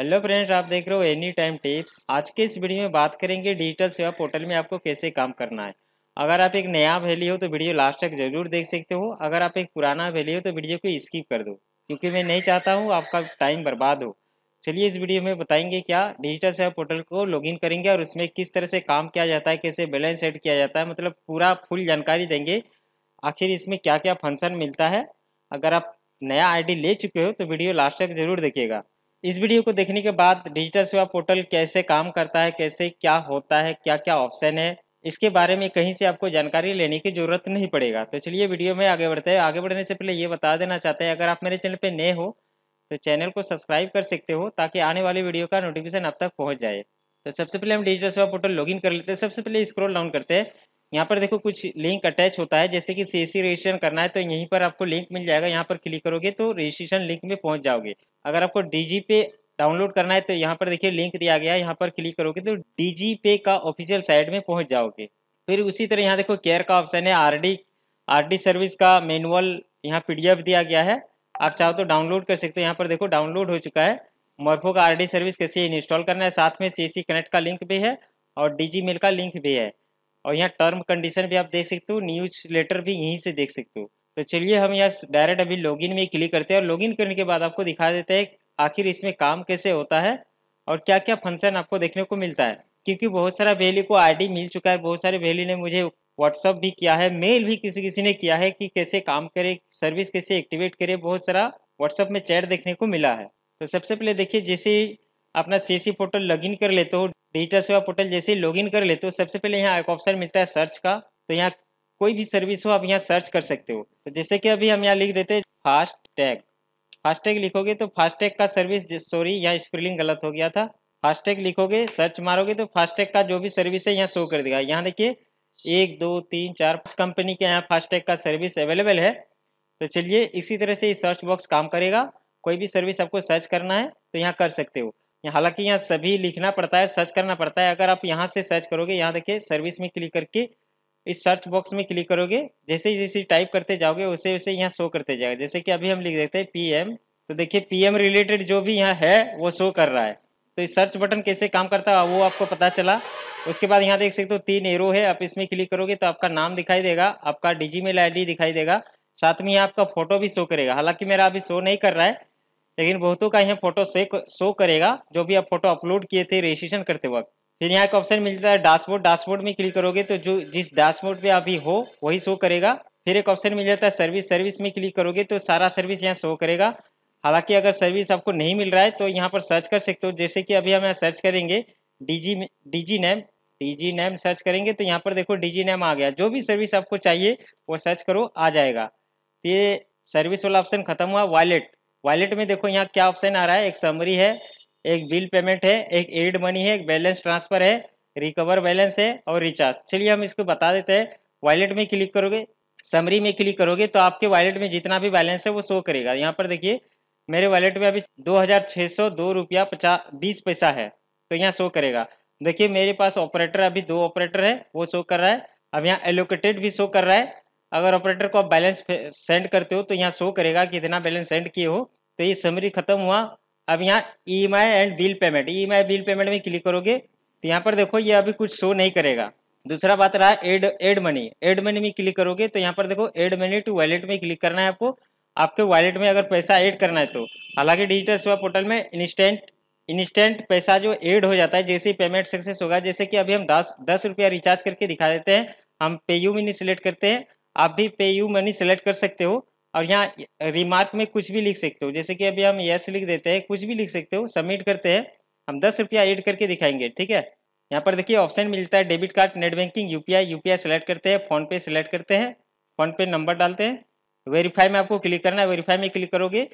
hello friends आप देख रहे हो एनी टाइम टिप्स आज के इस वीडियो में बात करेंगे डिजिटल सेवा पोर्टल में आपको कैसे काम करना है अगर आप एक नया वैली हो तो वीडियो लास्ट तक जरूर देख सकते हो अगर आप एक पुराना वैली हो तो वीडियो को स्किप कर दो क्योंकि मैं नहीं चाहता हूँ आपका टाइम बर्बाद हो चलिए इस वीडियो में बताएंगे क्या डिजिटल सेवा पोर्टल को लॉगिन करेंगे और उसमें किस तरह से काम किया जाता है कैसे बैलेंस एड किया जाता है मतलब पूरा फुल जानकारी देंगे आखिर इसमें क्या क्या फंक्शन मिलता है अगर आप नया आईडी ले चुके हो तो वीडियो लास्ट तक जरूर देखिएगा इस वीडियो को देखने के बाद डिजिटल सेवा पोर्टल कैसे काम करता है कैसे क्या होता है क्या क्या ऑप्शन है इसके बारे में कहीं से आपको जानकारी लेने की जरूरत नहीं पड़ेगा तो चलिए वीडियो में आगे बढ़ते हैं आगे बढ़ने से पहले ये बता देना चाहते हैं अगर आप मेरे चैनल पर नए हो तो चैनल को सब्सक्राइब कर सकते हो ताकि आने वाली वीडियो का नोटिफिकेशन आप तक पहुँच जाए तो सबसे पहले हम डिजिटल सेवा पोर्टल लॉगिन कर लेते हैं सबसे पहले स्क्रॉल डाउन करते हैं यहाँ पर देखो कुछ लिंक अटैच होता है जैसे कि सीएससी रजिस्ट्रेशन करना है तो यहीं पर आपको लिंक मिल जाएगा यहाँ पर क्लिक करोगे तो रजिस्ट्रेशन लिंक में पहुँच जाओगे अगर आपको डी पे डाउनलोड करना है तो यहाँ पर देखिए लिंक दिया गया है यहाँ पर क्लिक करोगे तो डी पे का ऑफिशियल साइट में पहुँच जाओगे फिर उसी तरह यहाँ देखो केयर का ऑप्शन है आर डी सर्विस का मैनुअल यहाँ पी दिया गया है आप चाहो तो डाउनलोड कर सकते हो यहाँ पर देखो डाउनलोड हो चुका है मोरफो का आर सर्विस कैसे इंस्टॉल करना है साथ में सी कनेक्ट का लिंक भी है और डी मेल का लिंक भी है और यहाँ टर्म कंडीशन भी आप देख सकते हो न्यूज लेटर भी यहीं से देख सकते हो तो चलिए हम यहाँ डायरेक्ट अभी लॉगिन में क्लिक करते हैं और लॉगिन करने के बाद आपको दिखा देते हैं आखिर इसमें काम कैसे होता है और क्या क्या फंक्शन आपको देखने को मिलता है क्योंकि बहुत सारा वैली को आईडी मिल चुका है बहुत सारे वैली ने मुझे व्हाट्सअप भी किया है मेल भी किसी किसी ने किया है कि कैसे काम करे सर्विस कैसे एक्टिवेट करे बहुत सारा व्हाट्सअप में चैट देखने को मिला है तो सबसे पहले देखिए जैसे अपना सी सी पोर्टल लॉग कर लेते हो डिजिटल सेवा पोर्टल जैसे लॉगिन कर लेते हो सबसे पहले यहाँ एक ऑप्शन मिलता है सर्च का तो यहाँ कोई भी सर्विस हो आप यहाँ सर्च कर सकते हो तो जैसे कि अभी हम यहाँ लिख देते हैं फास्ट टैग फास्टैग लिखोगे तो फास्टैग का सर्विस सॉरी यहाँ स्क्रीलिंग गलत हो गया था फास्टैग लिखोगे सर्च मारोगे तो फास्टैग का जो भी सर्विस है यहाँ शो कर देगा यहाँ देखिए एक दो तीन चार पाँच कंपनी के यहाँ फास्टैग का सर्विस अवेलेबल है तो चलिए इसी तरह से ये सर्च बॉक्स काम करेगा कोई भी सर्विस आपको सर्च करना है तो यहाँ कर सकते हो हालांकि यहाँ सभी लिखना पड़ता है सर्च करना पड़ता है अगर आप यहाँ से सर्च करोगे यहाँ देखिए सर्विस में क्लिक करके इस सर्च बॉक्स में क्लिक करोगे जैसे जैसे टाइप करते जाओगे वैसे वैसे यहाँ शो करते जाएगा जैसे कि अभी हम लिख देते हैं पीएम तो देखिए पीएम रिलेटेड जो भी यहाँ है वो शो कर रहा है तो इस सर्च बटन कैसे काम करता है वो आपको पता चला उसके बाद यहाँ देख सकते हो तीन एरो है आप इसमें क्लिक करोगे तो आपका नाम दिखाई देगा आपका डिजीमेल आईडी दिखाई देगा साथ में यहाँ आपका फोटो भी शो करेगा हालांकि मेरा अभी शो नहीं कर रहा है लेकिन बहुतों का यह फोटो से शो करेगा जो भी आप फोटो अपलोड किए थे रजिस्ट्रेशन करते वक्त फिर यहाँ एक ऑप्शन मिलता है डैशबोर्ड डैशबोर्ड में क्लिक करोगे तो जो जिस डैशबोर्ड पे अभी हो वही शो करेगा फिर एक ऑप्शन मिल जाता है सर्विस सर्विस में क्लिक करोगे तो सारा सर्विस यहाँ शो करेगा हालांकि अगर सर्विस आपको नहीं मिल रहा है तो यहाँ पर सर्च कर सकते हो जैसे कि अभी हम यहाँ सर्च करेंगे DG DG name DG name search करेंगे तो यहाँ पर देखो डीजी नेम आ गया जो भी सर्विस आपको चाहिए वो सर्च करो आ जाएगा फिर तो ये सर्विस वाला ऑप्शन खत्म हुआ वॉलेट वॉलेट में देखो यहाँ क्या ऑप्शन आ रहा है एक समरी है एक बिल पेमेंट है एक एड मनी है एक बैलेंस ट्रांसफर है रिकवर बैलेंस है और रिचार्ज चलिए हम इसको बता देते हैं वॉलेट में क्लिक करोगे समरी में क्लिक करोगे तो आपके वॉलेट में जितना भी बैलेंस है वो शो करेगा यहाँ पर देखिए मेरे वॉलेट में अभी दो हज़ार छः सौ दो रुपया पचास बीस पैसा है तो यहाँ शो करेगा देखिए मेरे पास ऑपरेटर अभी दो ऑपरेटर है वो शो कर रहा है अब यहाँ एलोकेटेड भी शो कर रहा है अगर ऑपरेटर को आप बैलेंस सेंड करते हो तो यहाँ शो करेगा कि इतना बैलेंस सेंड किए हो तो ये समरी खत्म हुआ अब यहाँ E and bill payment E bill payment में क्लिक करोगे तो यहाँ पर देखो ये अभी कुछ शो नहीं करेगा दूसरा बात रहा add add money add money में क्लिक करोगे तो यहाँ पर देखो एड मनी टू वॉलेट में क्लिक करना है आपको आपके वॉलेट में अगर पैसा ऐड करना है तो हालांकि डिजिटल सेवा पोर्टल में इंस्टेंट इंस्टेंट पैसा जो ऐड हो जाता है जैसे ही पेमेंट सक्सेस होगा जैसे कि अभी हम दस दस रुपया रिचार्ज करके दिखा देते हैं हम पेयू मनी सिलेक्ट करते हैं आप भी पे यू मनी सेलेक्ट कर सकते हो और यहाँ रिमार्क में कुछ भी लिख सकते हो जैसे कि अभी हम यस लिख देते हैं कुछ भी लिख सकते हो सबमिट करते हैं हम दस रुपया एड करके दिखाएंगे ठीक है यहाँ पर देखिए ऑप्शन मिलता है debit card net banking UPI UPI select करते हैं फोनपे सेलेक्ट करते हैं फोनपे नंबर डालते हैं वेरीफाई में आपको क्लिक करना है वेरीफाई में क्लिक करोगे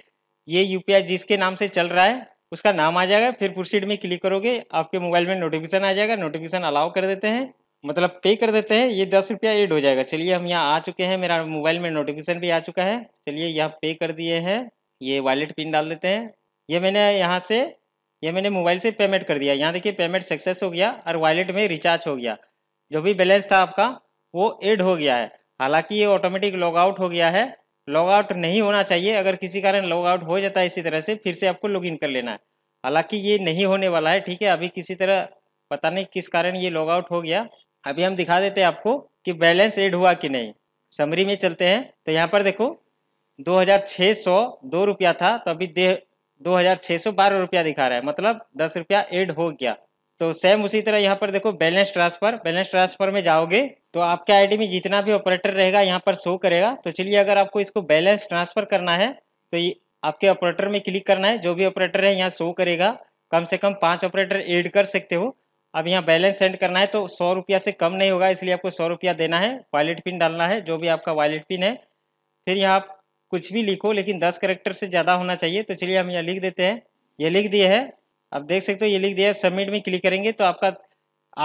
ये यूपीआई जिसके नाम से चल रहा है उसका नाम आ जाएगा फिर प्रोसीड में क्लिक करोगे आपके मोबाइल में नोटिफिकेशन आ जाएगा नोटिफिकेशन अलाउ कर देते हैं मतलब पे कर देते हैं ये दस रुपया एड हो जाएगा चलिए हम यहाँ आ चुके हैं मेरा मोबाइल में नोटिफिकेशन भी आ चुका है चलिए यहाँ पे कर दिए हैं ये वॉलेट पिन डाल देते हैं ये मैंने यहाँ से ये मैंने मोबाइल से पेमेंट कर दिया यहाँ देखिए पेमेंट सक्सेस हो गया और वॉलेट में रिचार्ज हो गया जो भी बैलेंस था आपका वो एड हो गया है हालांकि ये ऑटोमेटिक लॉग आउट हो गया है लॉग आउट नहीं होना चाहिए अगर किसी कारण लॉग आउट हो जाता है इसी तरह से फिर से आपको लॉग इन कर लेना है हालांकि ये नहीं होने वाला है ठीक है अभी किसी तरह पता नहीं किस कारण ये लॉग आउट हो गया अभी हम दिखा देते हैं आपको कि बैलेंस एड हुआ कि नहीं समरी में चलते हैं तो यहाँ पर देखो दो हजार छह सौ दो रुपया था तो अभी दे दो हजार छह सौ बारह रुपया दिखा रहा है मतलब दस रुपया एड हो गया तो सेम उसी तरह यहाँ पर देखो बैलेंस ट्रांसफर बैलेंस ट्रांसफर में जाओगे तो आपके आईडी में जितना भी ऑपरेटर रहेगा यहाँ पर शो करेगा तो चलिए अगर आपको इसको बैलेंस ट्रांसफर करना है तो आपके ऑपरेटर में क्लिक करना है जो भी ऑपरेटर है यहाँ शो करेगा कम से कम पांच ऑपरेटर ऐड कर सकते हो अब यहाँ बैलेंस सेंड करना है तो सौ रुपया से कम नहीं होगा इसलिए आपको सौ रुपया देना है वॉलेट पिन डालना है जो भी आपका वॉलेट पिन है फिर यहाँ आप कुछ भी लिखो लेकिन दस करेक्टर से ज़्यादा होना चाहिए तो चलिए हम यहाँ लिख देते हैं ये लिख दिए है आप देख सकते हो ये लिख दिया है सबमिट में क्लिक करेंगे तो आपका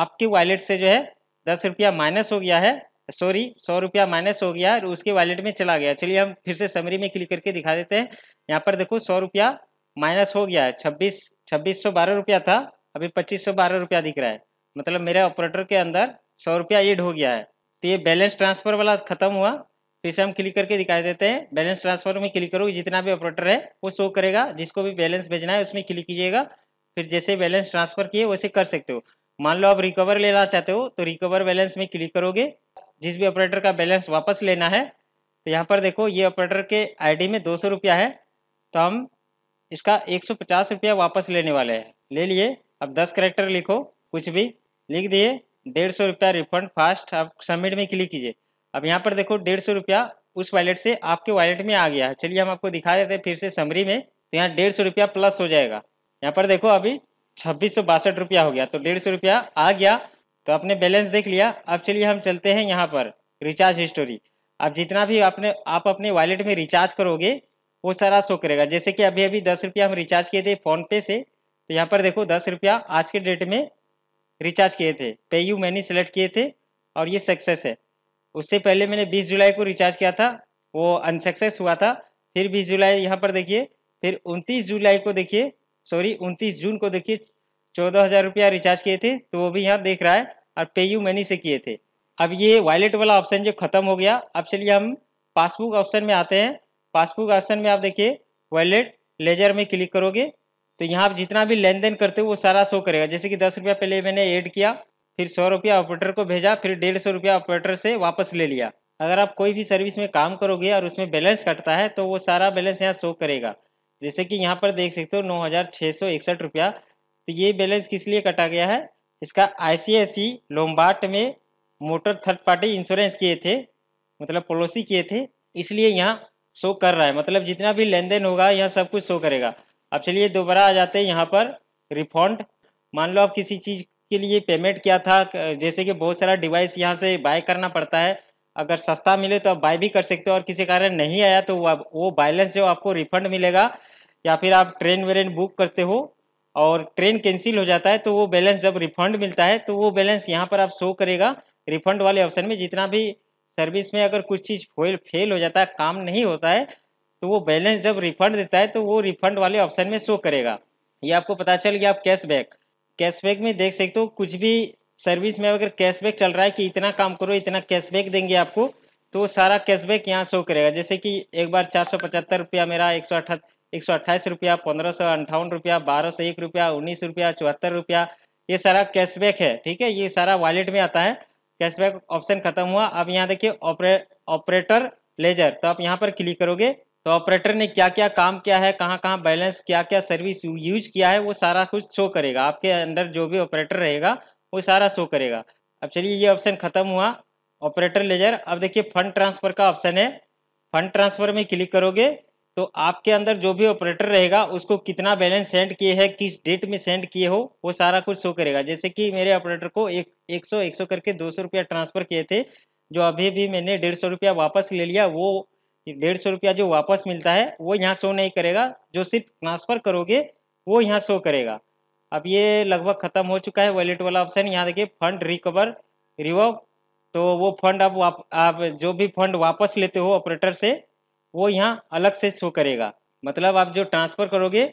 आपके वॉलेट से जो है दस रुपया माइनस हो गया है सॉरी सौ रुपया माइनस हो गया और उसके वॉलेट में चला गया चलिए हम फिर से समरी में क्लिक करके दिखा देते हैं यहाँ पर देखो सौ रुपया माइनस हो गया है छब्बीस छब्बीस सौ बारह रुपया था अभी पच्चीस सौ बारह रुपया दिख रहा है मतलब मेरे ऑपरेटर के अंदर सौ रुपया एड हो गया है तो ये बैलेंस ट्रांसफर वाला खत्म हुआ फिर से हम क्लिक करके दिखाई देते हैं बैलेंस ट्रांसफर में क्लिक करोगे जितना भी ऑपरेटर है वो शो करेगा जिसको भी बैलेंस भेजना है उसमें क्लिक कीजिएगा फिर जैसे बैलेंस ट्रांसफर किए वैसे कर सकते हो मान लो आप रिकवर लेना चाहते हो तो रिकवर बैलेंस में क्लिक करोगे जिस भी ऑपरेटर का बैलेंस वापस लेना है तो यहाँ पर देखो ये ऑपरेटर के आईडी में दो सौ रुपया है तो हम इसका एक सौ पचास रुपया वापस लेने वाले हैं ले लिए अब दस करेक्टर लिखो कुछ भी लिख दिए डेढ़ सौ रुपया रिफंड फास्ट आप सबमिट में क्लिक कीजिए अब यहाँ पर देखो डेढ़ सौ रुपया उस वॉलेट से आपके वॉलेट में आ गया है चलिए हम आपको दिखा देते हैं फिर से समरी में तो यहाँ डेढ़ सौ रुपया प्लस हो जाएगा यहाँ पर देखो अभी छब्बीस सौ बासठ रुपया हो गया तो डेढ़ सौ रुपया आ गया तो आपने बैलेंस देख लिया अब चलिए हम चलते हैं यहाँ पर रिचार्ज हिस्टोरी अब जितना भी आपने आप अपने वॉलेट में रिचार्ज करोगे वो सारा शो करेगा जैसे कि अभी अभी दस रुपया हम रिचार्ज किए थे फोन पे से तो यहाँ पर देखो दस रुपया आज के डेट में रिचार्ज किए थे पे यू मैंने सेलेक्ट किए थे और ये सक्सेस है उससे पहले मैंने बीस जुलाई को रिचार्ज किया था वो अनसक्सेस हुआ था फिर बीस जुलाई यहाँ पर देखिए फिर उनतीस जुलाई को देखिए सॉरी उनतीस जून को देखिए चौदह हज़ार रुपया रिचार्ज किए थे तो वो भी यहाँ देख रहा है और पे यू मनी से किए थे अब ये वॉलेट वाला ऑप्शन जो ख़त्म हो गया अब चलिए हम पासबुक ऑप्शन में आते हैं पासबुक ऑप्शन में आप देखिए वॉलेट लेजर में क्लिक करोगे तो यहाँ आप जितना भी लेन देन करते हो वो सारा शो करेगा जैसे कि दस रुपया पहले मैंने ऐड किया फिर सौ रुपया ऑपरेटर को भेजा फिर डेढ़ सौ रुपया ऑपरेटर से वापस ले लिया अगर आप कोई भी सर्विस में काम करोगे और उसमें बैलेंस कटता है तो वो सारा बैलेंस यहाँ शो करेगा जैसे कि यहाँ पर देख सकते हो नौ हज़ार छः सौ इकसठ रुपया तो ये बैलेंस किस लिए कटा गया है इसका आई लोमबार्ट में मोटर थर्ड पार्टी इंश्योरेंस किए थे मतलब पॉलिसी किए थे इसलिए यहाँ शो कर रहा है मतलब जितना भी लेन देन होगा यहाँ सब कुछ शो करेगा अब चलिए दोबारा आ जाते हैं यहाँ पर रिफंड मान लो आप किसी चीज़ के लिए पेमेंट किया था जैसे कि बहुत सारा डिवाइस यहाँ से बाय करना पड़ता है अगर सस्ता मिले तो आप बाय भी कर सकते हो और किसी कारण नहीं आया तो वो बैलेंस जो आपको रिफंड मिलेगा या फिर आप ट्रेन वेरेन बुक करते हो और ट्रेन कैंसिल हो जाता है तो वो बैलेंस जब रिफंड मिलता है तो वो बैलेंस यहाँ पर आप शो करेगा रिफंड वाले ऑप्शन में जितना भी सर्विस में अगर कुछ चीज़ फेल फेल हो जाता है काम नहीं होता है तो वो बैलेंस जब रिफंड देता है तो वो रिफंड वाले ऑप्शन में शो करेगा ये आपको पता चल गया आप कैशबैक कैशबैक में देख सकते हो कुछ भी सर्विस में अगर कैशबैक चल रहा है कि इतना काम करो इतना कैशबैक देंगे आपको तो सारा कैशबैक यहाँ शो करेगा जैसे कि एक बार चार सौ पचहत्तर रुपया मेरा एक सौ अट्ठा एक सौ अट्ठाईस रुपया पंद्रह सौ अंठावन रुपया बारह सौ एक रुपया उन्नीस रुपया चौहत्तर रुपया ये सारा कैशबैक है ठीक है ये सारा वॉलेट में आता है कैशबैक ऑप्शन खत्म हुआ अब यहाँ देखिए ऑपरेटर लेजर तो आप यहाँ पर क्लिक करोगे तो ऑपरेटर ने क्या क्या काम किया है कहाँ कहाँ बैलेंस क्या क्या सर्विस यूज किया है वो सारा कुछ शो करेगा आपके अंदर जो भी ऑपरेटर रहेगा वो सारा शो करेगा अब चलिए ये ऑप्शन खत्म हुआ ऑपरेटर लेजर अब देखिए फंड ट्रांसफर का ऑप्शन है फंड ट्रांसफर में क्लिक करोगे तो आपके अंदर जो भी ऑपरेटर रहेगा उसको कितना बैलेंस सेंड किए है किस डेट में सेंड किए हो वो सारा कुछ शो करेगा जैसे कि मेरे ऑपरेटर को एक एक सौ एक सौ करके दो सौ रुपया ट्रांसफर किए थे जो अभी भी मैंने डेढ़ सौ रुपया वापस ले लिया वो डेढ़ सौ रुपया जो वापस मिलता है वो यहाँ शो नहीं करेगा जो सिर्फ ट्रांसफ़र करोगे वो यहाँ शो करेगा अब ये लगभग ख़त्म हो चुका है वॉलेट वाला ऑप्शन यहाँ देखिए फंड रिकवर रिवर्व तो वो फंड आप वाप, आप जो भी फंड वापस लेते हो ऑपरेटर से वो यहाँ अलग से शो करेगा मतलब आप जो ट्रांसफ़र करोगे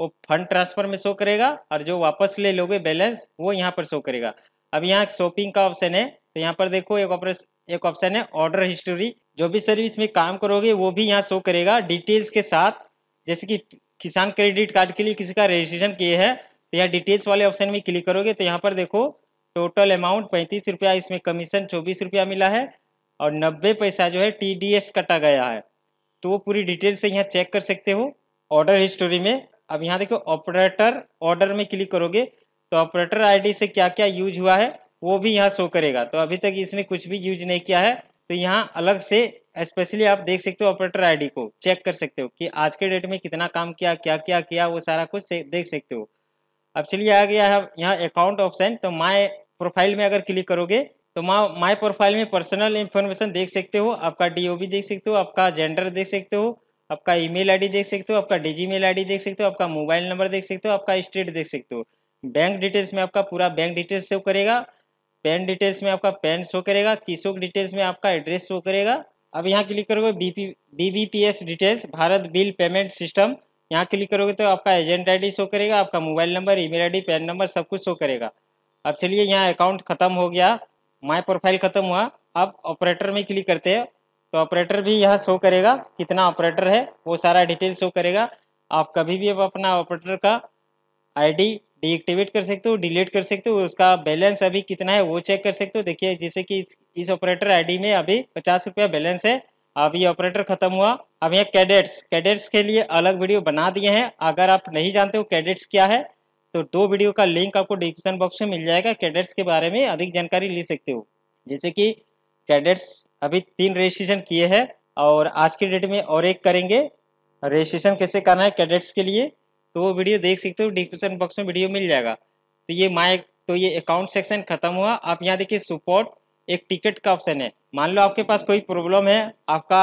वो फंड ट्रांसफ़र में शो करेगा और जो वापस ले लोगे बैलेंस वो यहाँ पर शो करेगा अब यहाँ शॉपिंग का ऑप्शन है तो यहाँ पर देखो एक ऑपरेशन एक ऑप्शन है ऑर्डर हिस्ट्री जो भी सर्विस में काम करोगे वो भी यहाँ शो करेगा डिटेल्स के साथ जैसे कि किसान क्रेडिट कार्ड के लिए किसी का रजिस्ट्रेशन किए है तो यहाँ डिटेल्स वाले ऑप्शन में क्लिक करोगे तो यहाँ पर देखो टोटल अमाउंट पैंतीस रुपया इसमें कमीशन चौबीस रुपया मिला है और नब्बे पैसा जो है टीडीएस कटा गया है तो वो पूरी डिटेल से यहाँ चेक कर सकते हो ऑर्डर हिस्टोरी में अब यहाँ देखो ऑपरेटर ऑर्डर में क्लिक करोगे तो ऑपरेटर आईडी से क्या क्या यूज हुआ है वो भी यहाँ शो करेगा तो अभी तक इसने कुछ भी यूज नहीं किया है तो यहाँ अलग से स्पेशली आप देख सकते हो ऑपरेटर आईडी को चेक कर सकते हो कि आज के डेट में कितना काम किया क्या क्या किया वो सारा कुछ देख सकते हो अब चलिए आ गया है यहाँ अकाउंट ऑप्शन तो माई प्रोफाइल में अगर क्लिक करोगे तो माँ माई प्रोफाइल में पर्सनल इन्फॉर्मेशन देख सकते हो आपका डी देख सकते हो आपका जेंडर देख सकते हो आपका ईमेल आईडी देख सकते हो आपका डिजी मेल आई देख सकते हो आपका मोबाइल नंबर देख सकते हो आपका स्टेट देख सकते हो बैंक डिटेल्स में आपका पूरा बैंक डिटेल्स सेव करेगा पेन डिटेल्स में आपका पेन शो करेगा किशोक डिटेल्स में आपका एड्रेस शो करेगा अब यहाँ क्लिक करोगे P BBPS details Bharat bill payment system यहाँ क्लिक करोगे तो आपका एजेंट आईडी शो करेगा आपका mobile number email ID PAN number सब कुछ शो करेगा अब चलिए यहाँ अकाउंट खत्म हो गया माय प्रोफाइल खत्म हुआ अब ऑपरेटर में क्लिक करते हैं तो ऑपरेटर भी यहाँ शो करेगा कितना ऑपरेटर है वो सारा डिटेल शो करेगा आप कभी भी अब अपना ऑपरेटर का आईडी डीएक्टिवेट कर सकते हो डिलीट कर सकते हो उसका बैलेंस अभी कितना है वो चेक कर सकते हो देखिए जैसे कि इस ऑपरेटर आईडी में अभी पचास रुपया बैलेंस है अब ये ऑपरेटर खत्म हुआ अब यहाँ कैडेट्स कैडेट्स के लिए अलग वीडियो बना दिए हैं अगर आप नहीं जानते हो कैडेट्स क्या है तो दो वीडियो का लिंक आपको डिस्क्रिप्शन बॉक्स में मिल जाएगा कैडेट्स के बारे में अधिक जानकारी ले सकते हो जैसे कि कैडेट्स अभी तीन रजिस्ट्रेशन किए हैं और आज की डेट में और एक करेंगे रजिस्ट्रेशन कैसे करना है कैडेट्स के लिए तो वो वीडियो देख सकते हो डिस्क्रिप्शन बॉक्स में वीडियो मिल जाएगा तो ये माई तो ये अकाउंट सेक्शन खत्म हुआ आप यहाँ देखिए सपोर्ट एक टिकट का ऑप्शन है मान लो आपके पास कोई प्रॉब्लम है आपका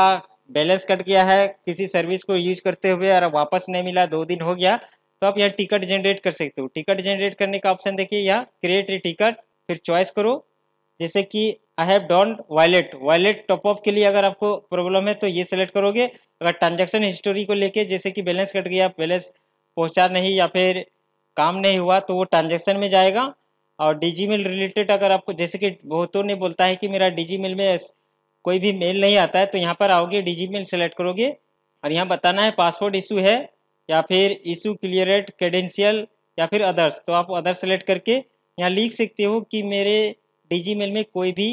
बैलेंस कट गया है किसी सर्विस को यूज करते हुए और वापस नहीं मिला दो दिन हो गया तो आप यहाँ टिकट जनरेट कर सकते हो टिकट जनरेट करने का ऑप्शन देखिए यहाँ क्रिएट ए टिकट फिर चॉइस करो जैसे कि I have don't wallet wallet top up के लिए अगर आपको प्रॉब्लम है तो ये सेलेक्ट करोगे अगर ट्रांजेक्शन हिस्टोरी को लेके जैसे कि बैलेंस कट गया बैलेंस पहुंचा नहीं या फिर काम नहीं हुआ तो वो ट्रांजेक्शन में जाएगा और डीजी मेल रिलेटेड अगर आपको जैसे कि बहुतों ने बोलता है कि मेरा डीजी मेल में कोई भी मेल नहीं आता है तो यहाँ पर आओगे डीजी मेल सेलेक्ट करोगे और यहाँ बताना है पासपोर्ट इशू है या फिर इशू क्लियरेट क्रेडेंशियल या फिर अदर्स तो आप अदर्स सेलेक्ट करके यहाँ लिख सकते हो कि मेरे डीजी मेल में कोई भी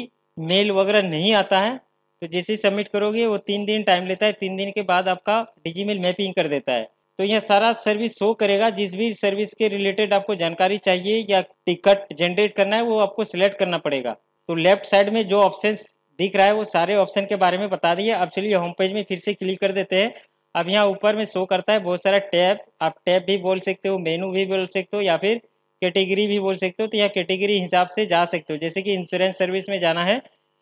मेल वगैरह नहीं आता है तो जैसे सबमिट करोगे वो तीन दिन टाइम लेता है तीन दिन के बाद आपका डीजी मेल मैपिंग कर देता है तो यह सारा सर्विस शो करेगा जिस भी सर्विस के रिलेटेड आपको जानकारी चाहिए या टिकट जनरेट करना है वो आपको सिलेक्ट करना पड़ेगा तो लेफ्ट साइड में जो ऑप्शन दिख रहा है वो सारे ऑप्शन के बारे में बता दिए अब चलिए होम पेज में फिर से क्लिक कर देते हैं अब यहाँ ऊपर में शो करता है बहुत सारा टैब आप टैब भी बोल सकते हो मेनू भी बोल सकते हो या फिर कैटेगरी भी बोल सकते हो तो यहाँ कैटेगरी हिसाब से जा सकते हो जैसे कि इंश्योरेंस सर्विस में जाना है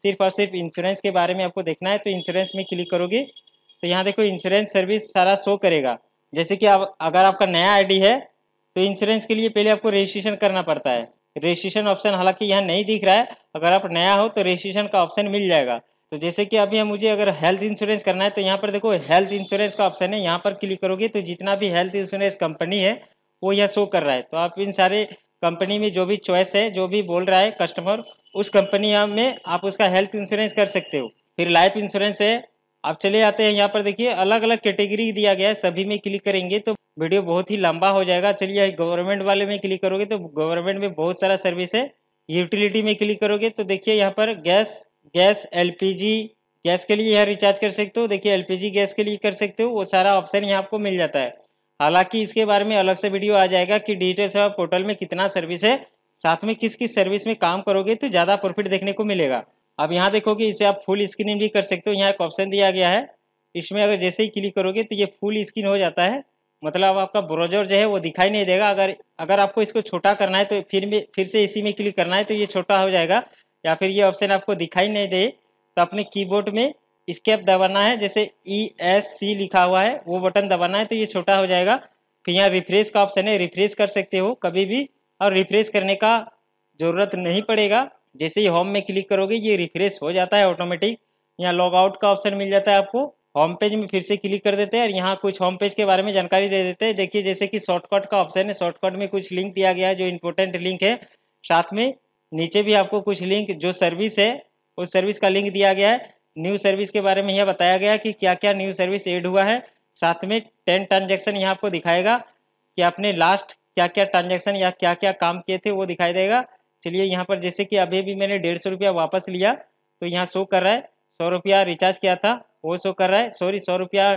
सिर्फ और सिर्फ इंश्योरेंस के बारे में आपको देखना है तो इंश्योरेंस में क्लिक करोगे तो यहाँ देखो इंश्योरेंस सर्विस सारा शो करेगा जैसे कि आप अगर आपका नया आईडी है तो इंश्योरेंस के लिए पहले आपको रजिस्ट्रेशन करना पड़ता है रजिस्ट्रेशन ऑप्शन हालांकि यहाँ नहीं दिख रहा है अगर आप नया हो तो रजिस्ट्रेशन का ऑप्शन मिल जाएगा तो जैसे कि अभी मुझे अगर हेल्थ इंश्योरेंस करना है तो यहाँ पर देखो हेल्थ इंश्योरेंस का ऑप्शन है यहाँ पर क्लिक करोगे तो जितना भी हेल्थ इंश्योरेंस कंपनी है वो यहाँ शो कर रहा है तो आप इन सारे कंपनी में जो भी चॉइस है जो भी बोल रहा है कस्टमर उस कंपनी में आप उसका हेल्थ इंश्योरेंस कर सकते हो फिर लाइफ इंश्योरेंस है आप चले आते हैं यहाँ पर देखिए अलग अलग कैटेगरी दिया गया है सभी में क्लिक करेंगे तो वीडियो बहुत ही लंबा हो जाएगा चलिए गवर्नमेंट वाले में क्लिक करोगे तो गवर्नमेंट में बहुत सारा सर्विस है यूटिलिटी में क्लिक करोगे तो देखिए यहाँ पर गैस गैस एलपीजी गैस के लिए यहाँ रिचार्ज कर सकते हो देखिए एलपीजी गैस के लिए कर सकते हो वो सारा ऑप्शन यहाँ आपको मिल जाता है हालांकि इसके बारे में अलग से वीडियो आ जाएगा कि डिजिटल सेवा पोर्टल में कितना सर्विस है साथ में किस किस सर्विस में काम करोगे तो ज़्यादा प्रॉफिट देखने को मिलेगा अब यहाँ देखो कि इसे आप फुल स्क्रीन भी कर सकते हो यहाँ एक ऑप्शन दिया गया है इसमें अगर जैसे ही क्लिक करोगे तो ये फुल स्क्रीन हो जाता है मतलब आपका ब्राउजर जो है वो दिखाई नहीं देगा अगर अगर आपको इसको छोटा करना है तो फिर में फिर से इसी में क्लिक करना है तो ये छोटा हो जाएगा या फिर ये ऑप्शन आपको दिखाई नहीं दे तो अपने कीबोर्ड में स्केप दबाना है जैसे ई एस सी लिखा हुआ है वो बटन दबाना है तो ये छोटा हो जाएगा फिर यहाँ रिफ्रेश का ऑप्शन है रिफ्रेश कर सकते हो कभी भी और रिफ्रेश करने का ज़रूरत नहीं पड़ेगा जैसे ही होम में क्लिक करोगे ये रिफ्रेश हो जाता है ऑटोमेटिक यहाँ लॉग आउट का ऑप्शन मिल जाता है आपको होम पेज में फिर से क्लिक कर देते हैं और यहाँ कुछ होम पेज के बारे में जानकारी दे देते हैं देखिए जैसे कि शॉर्टकट का ऑप्शन है शॉर्टकट में कुछ लिंक दिया गया है जो इम्पोर्टेंट लिंक है साथ में नीचे भी आपको कुछ लिंक जो सर्विस है उस सर्विस का लिंक दिया गया है न्यू सर्विस के बारे में यह बताया गया कि क्या क्या न्यू सर्विस एड हुआ है साथ में टेन ट्रांजेक्शन यहाँ आपको दिखाएगा कि आपने लास्ट क्या क्या ट्रांजेक्शन या क्या क्या काम किए थे वो दिखाई देगा चलिए यहाँ पर जैसे कि अभी भी मैंने डेढ़ सौ रुपया वापस लिया तो यहाँ शो कर रहा है सौ रुपया रिचार्ज किया था वो शो कर रहा है सॉरी सौ रुपया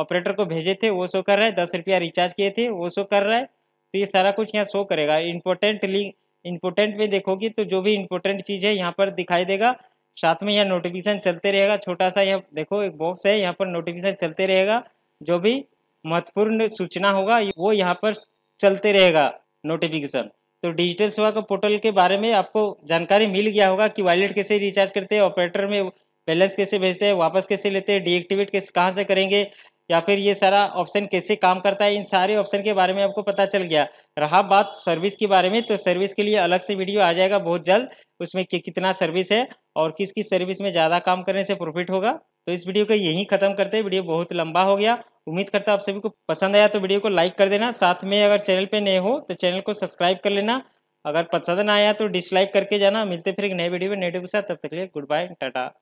ऑपरेटर को भेजे थे वो शो कर रहा है दस रुपया रिचार्ज किए थे वो शो कर रहा है तो ये सारा कुछ यहाँ शो करेगा इम्पोर्टेंट लिंक इम्पोर्टेंट में देखोगी तो जो भी इम्पोर्टेंट चीज़ है यहाँ पर दिखाई देगा साथ में यहाँ नोटिफिकेशन चलते रहेगा छोटा सा यहाँ देखो एक बॉक्स है यहाँ पर नोटिफिकेशन चलते रहेगा जो भी महत्वपूर्ण सूचना होगा वो यहाँ पर चलते रहेगा नोटिफिकेशन तो डिजिटल सेवा का पोर्टल के बारे में आपको जानकारी मिल गया होगा कि वॉलेट कैसे रिचार्ज करते हैं ऑपरेटर में बैलेंस कैसे भेजते हैं वापस कैसे लेते हैं डीएक्टिवेट कैसे कहाँ से करेंगे या फिर ये सारा ऑप्शन कैसे काम करता है इन सारे ऑप्शन के बारे में आपको पता चल गया रहा बात सर्विस के बारे में तो सर्विस के लिए अलग से वीडियो आ जाएगा बहुत जल्द उसमें कि कितना सर्विस है और किस किस सर्विस में ज़्यादा काम करने से प्रॉफिट होगा तो इस वीडियो को यहीं ख़त्म करते हैं वीडियो बहुत लंबा हो गया उम्मीद करता आप सभी को पसंद आया तो वीडियो को लाइक कर देना साथ में अगर चैनल पे नए हो तो चैनल को सब्सक्राइब कर लेना अगर पसंद ना आया तो डिसलाइक करके जाना मिलते फिर एक नए वीडियो में नेटिव के साथ तब तक लिए गुड बाय टाटा